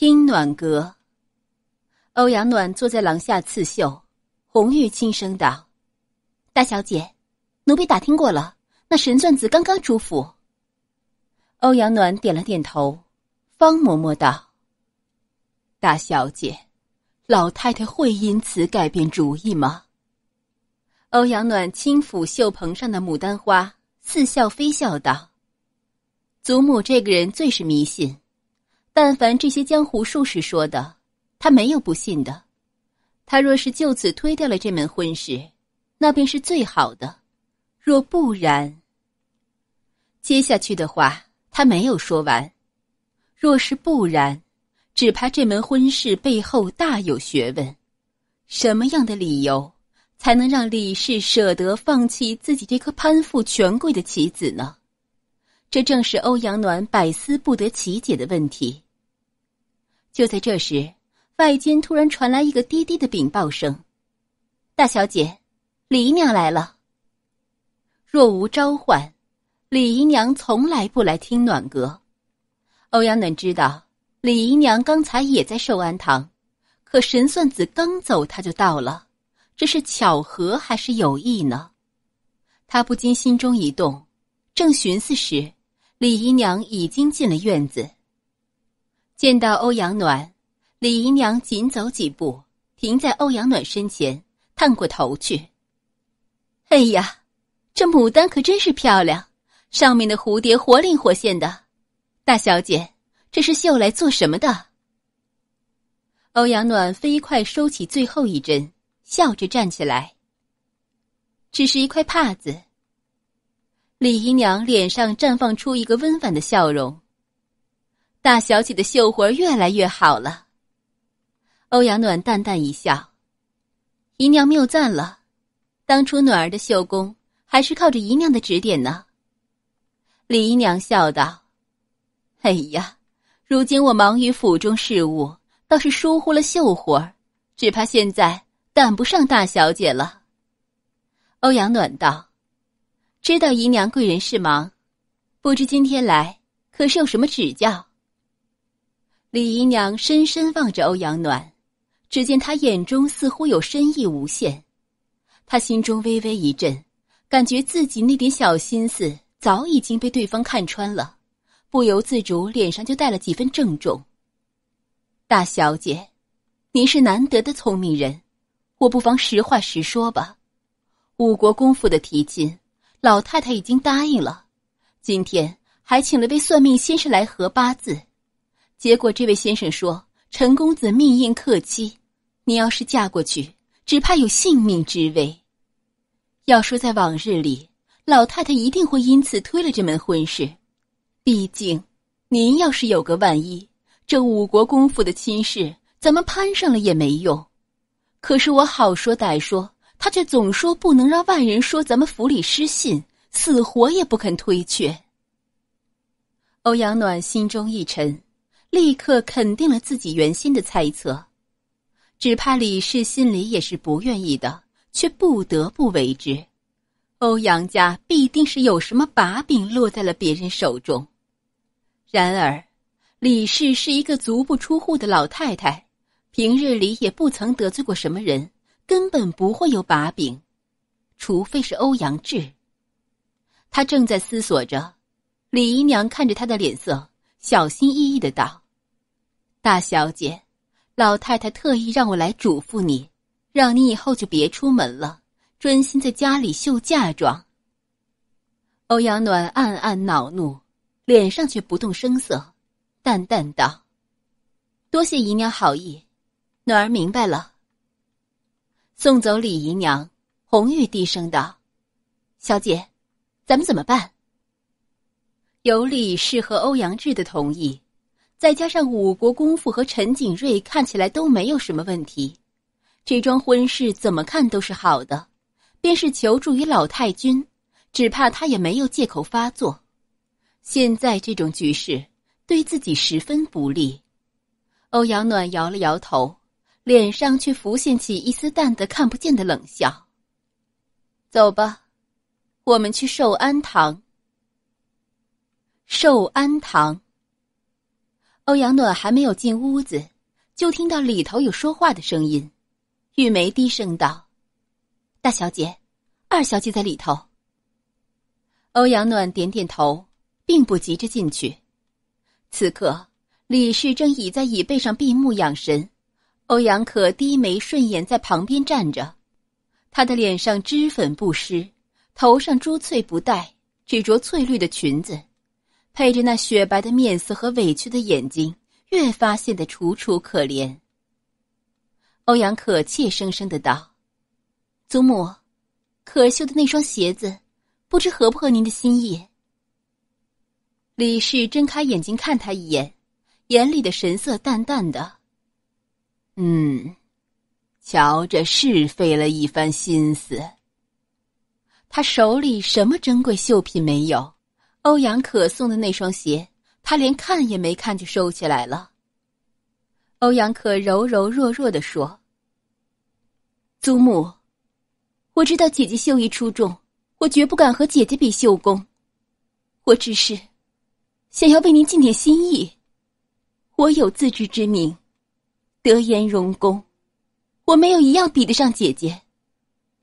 听暖阁，欧阳暖坐在廊下刺绣，红玉轻声道：“大小姐，奴婢打听过了，那神算子刚刚出府。”欧阳暖点了点头。方嬷嬷道：“大小姐，老太太会因此改变主意吗？”欧阳暖轻抚绣棚上的牡丹花，似笑非笑道：“祖母这个人最是迷信。”但凡这些江湖术士说的，他没有不信的。他若是就此推掉了这门婚事，那便是最好的。若不然，接下去的话他没有说完。若是不然，只怕这门婚事背后大有学问。什么样的理由才能让李氏舍得放弃自己这颗攀附权贵的棋子呢？这正是欧阳暖百思不得其解的问题。就在这时，外间突然传来一个低低的禀报声：“大小姐，李姨娘来了。”若无召唤，李姨娘从来不来听暖阁。欧阳暖知道李姨娘刚才也在寿安堂，可神算子刚走，她就到了，这是巧合还是有意呢？他不禁心中一动，正寻思时，李姨娘已经进了院子。见到欧阳暖，李姨娘紧走几步，停在欧阳暖身前，探过头去。哎呀，这牡丹可真是漂亮，上面的蝴蝶活灵活现的。大小姐，这是绣来做什么的？欧阳暖飞快收起最后一针，笑着站起来。只是一块帕子。李姨娘脸上绽放出一个温婉的笑容。大小姐的绣活越来越好了。欧阳暖淡淡一笑：“姨娘谬赞了，当初暖儿的绣工还是靠着姨娘的指点呢。”李姨娘笑道：“哎呀，如今我忙于府中事务，倒是疏忽了绣活，只怕现在赶不上大小姐了。”欧阳暖道：“知道姨娘贵人是忙，不知今天来可是有什么指教？”李姨娘深深望着欧阳暖，只见他眼中似乎有深意无限，她心中微微一震，感觉自己那点小心思早已经被对方看穿了，不由自主脸上就带了几分郑重。大小姐，您是难得的聪明人，我不妨实话实说吧。五国公府的提亲，老太太已经答应了，今天还请了位算命先生来合八字。结果，这位先生说：“陈公子命硬克妻，你要是嫁过去，只怕有性命之危。”要说在往日里，老太太一定会因此推了这门婚事，毕竟，您要是有个万一，这五国公府的亲事咱们攀上了也没用。可是我好说歹说，他却总说不能让外人说咱们府里失信，死活也不肯推却。欧阳暖心中一沉。立刻肯定了自己原先的猜测，只怕李氏心里也是不愿意的，却不得不为之。欧阳家必定是有什么把柄落在了别人手中。然而，李氏是一个足不出户的老太太，平日里也不曾得罪过什么人，根本不会有把柄，除非是欧阳志。他正在思索着，李姨娘看着他的脸色。小心翼翼的道：“大小姐，老太太特意让我来嘱咐你，让你以后就别出门了，专心在家里绣嫁妆。”欧阳暖暗暗恼怒，脸上却不动声色，淡淡道：“多谢姨娘好意，暖儿明白了。”送走李姨娘，红玉低声道：“小姐，咱们怎么办？”有李氏和欧阳志的同意，再加上五国公夫和陈景瑞，看起来都没有什么问题。这桩婚事怎么看都是好的，便是求助于老太君，只怕他也没有借口发作。现在这种局势对自己十分不利，欧阳暖摇了摇头，脸上却浮现起一丝淡得看不见的冷笑。走吧，我们去寿安堂。寿安堂。欧阳暖还没有进屋子，就听到里头有说话的声音。玉梅低声道：“大小姐，二小姐在里头。”欧阳暖点点头，并不急着进去。此刻，李氏正倚在椅背上闭目养神，欧阳可低眉顺眼在旁边站着，她的脸上脂粉不施，头上珠翠不戴，只着翠绿的裙子。配着那雪白的面色和委屈的眼睛，越发显得楚楚可怜。欧阳可怯生生的道：“祖母，可绣的那双鞋子，不知合不合您的心意？”李氏睁开眼睛看他一眼，眼里的神色淡淡的：“嗯，瞧着是费了一番心思。他手里什么珍贵绣品没有？”欧阳可送的那双鞋，他连看也没看就收起来了。欧阳可柔柔弱弱的说：“祖母，我知道姐姐绣艺出众，我绝不敢和姐姐比绣工。我只是想要为您尽点心意。我有自知之明，德言容功，我没有一样比得上姐姐。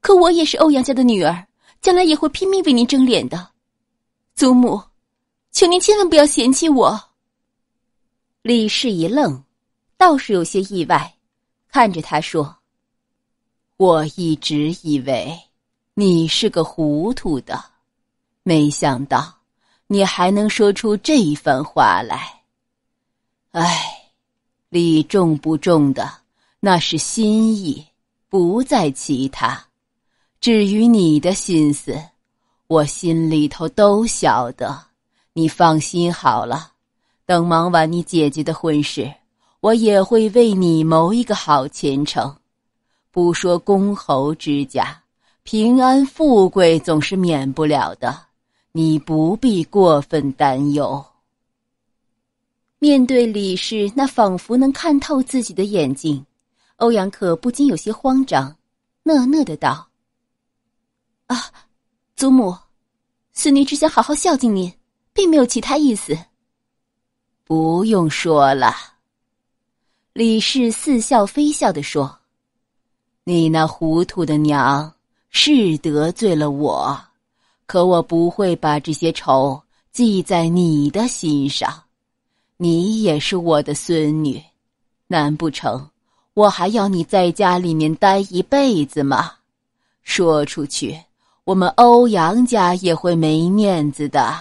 可我也是欧阳家的女儿，将来也会拼命为您争脸的。”祖母，求您千万不要嫌弃我。李氏一愣，倒是有些意外，看着他说：“我一直以为你是个糊涂的，没想到你还能说出这一番话来。哎，礼重不重的，那是心意，不在其他。至于你的心思……”我心里头都晓得，你放心好了。等忙完你姐姐的婚事，我也会为你谋一个好前程。不说公侯之家，平安富贵总是免不了的，你不必过分担忧。面对李氏那仿佛能看透自己的眼睛，欧阳克不禁有些慌张，讷讷的道：“啊。”祖母，孙女只想好好孝敬您，并没有其他意思。不用说了。李氏似笑非笑的说：“你那糊涂的娘是得罪了我，可我不会把这些仇记在你的心上。你也是我的孙女，难不成我还要你在家里面待一辈子吗？说出去。”我们欧阳家也会没面子的。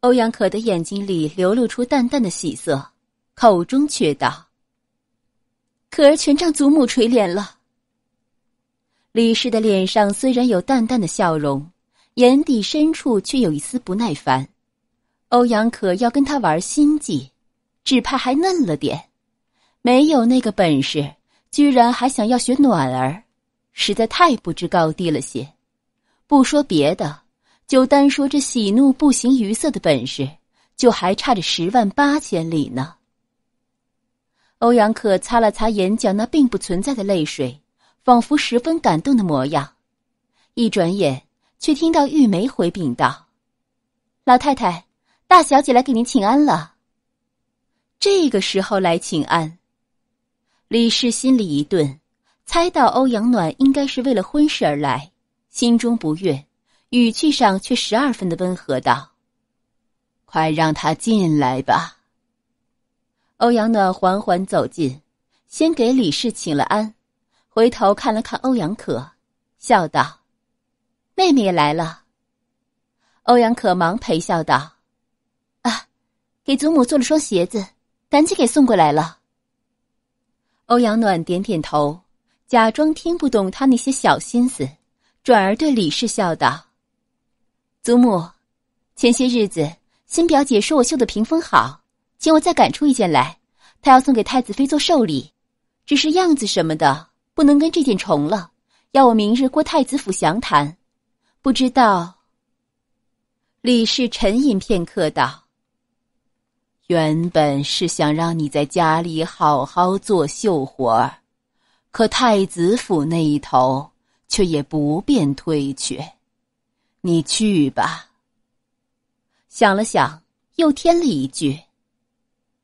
欧阳可的眼睛里流露出淡淡的喜色，口中却道：“可儿全仗祖母垂怜了。”李氏的脸上虽然有淡淡的笑容，眼底深处却有一丝不耐烦。欧阳可要跟他玩心计，只怕还嫩了点，没有那个本事，居然还想要学暖儿。实在太不知高低了些，不说别的，就单说这喜怒不形于色的本事，就还差着十万八千里呢。欧阳克擦了擦眼角那并不存在的泪水，仿佛十分感动的模样。一转眼，却听到玉梅回禀道：“老太太，大小姐来给您请安了。”这个时候来请安，李氏心里一顿。猜到欧阳暖应该是为了婚事而来，心中不悦，语气上却十二分的温和道：“快让他进来吧。”欧阳暖缓缓走近，先给李氏请了安，回头看了看欧阳可，笑道：“妹妹也来了。”欧阳可忙陪笑道：“啊，给祖母做了双鞋子，赶紧给送过来了。”欧阳暖点点头。假装听不懂他那些小心思，转而对李氏笑道：“祖母，前些日子新表姐说我绣的屏风好，请我再赶出一件来，她要送给太子妃做寿礼，只是样子什么的不能跟这件重了，要我明日过太子府详谈。不知道。”李氏沉吟片刻道：“原本是想让你在家里好好做绣活。”可太子府那一头却也不便退却，你去吧。想了想，又添了一句：“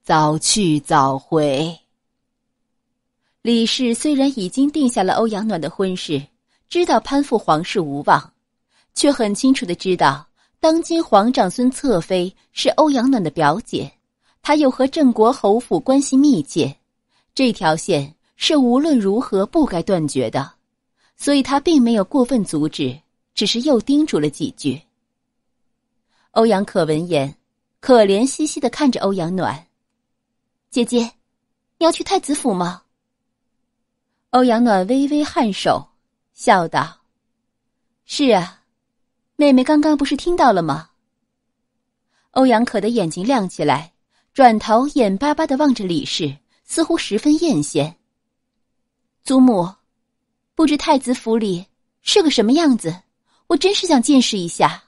早去早回。”李氏虽然已经定下了欧阳暖的婚事，知道攀附皇室无望，却很清楚的知道，当今皇长孙侧妃是欧阳暖的表姐，她又和郑国侯府关系密切，这条线。是无论如何不该断绝的，所以他并没有过分阻止，只是又叮嘱了几句。欧阳可闻言，可怜兮兮的看着欧阳暖：“姐姐，你要去太子府吗？”欧阳暖微微颔首，笑道：“是啊，妹妹刚刚不是听到了吗？”欧阳可的眼睛亮起来，转头眼巴巴的望着李氏，似乎十分艳羡。祖母，不知太子府里是个什么样子，我真是想见识一下。